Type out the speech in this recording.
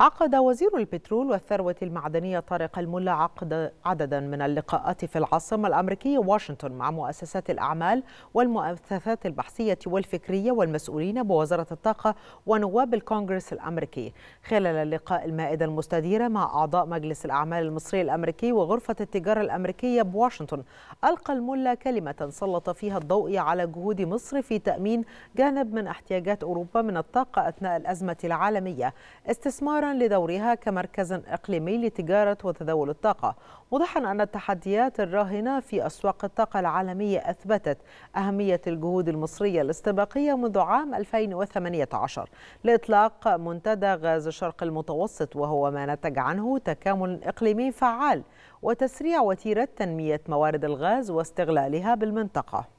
عقد وزير البترول والثروة المعدنية طارق الملا عقد عددا من اللقاءات في العاصمة الأمريكية واشنطن مع مؤسسات الأعمال والمؤسسات البحثية والفكرية والمسؤولين بوزارة الطاقة ونواب الكونغرس الأمريكي خلال اللقاء المائدة المستديرة مع أعضاء مجلس الأعمال المصري الأمريكي وغرفة التجارة الأمريكية بواشنطن ألقى الملا كلمة سلط فيها الضوء على جهود مصر في تأمين جانب من احتياجات أوروبا من الطاقة أثناء الأزمة العالمية استثمار لدورها كمركز إقليمي لتجارة وتداول الطاقة وضحا أن التحديات الراهنة في أسواق الطاقة العالمية أثبتت أهمية الجهود المصرية الاستباقية منذ عام 2018 لإطلاق منتدى غاز الشرق المتوسط وهو ما نتج عنه تكامل إقليمي فعال وتسريع وتيرة تنمية موارد الغاز واستغلالها بالمنطقة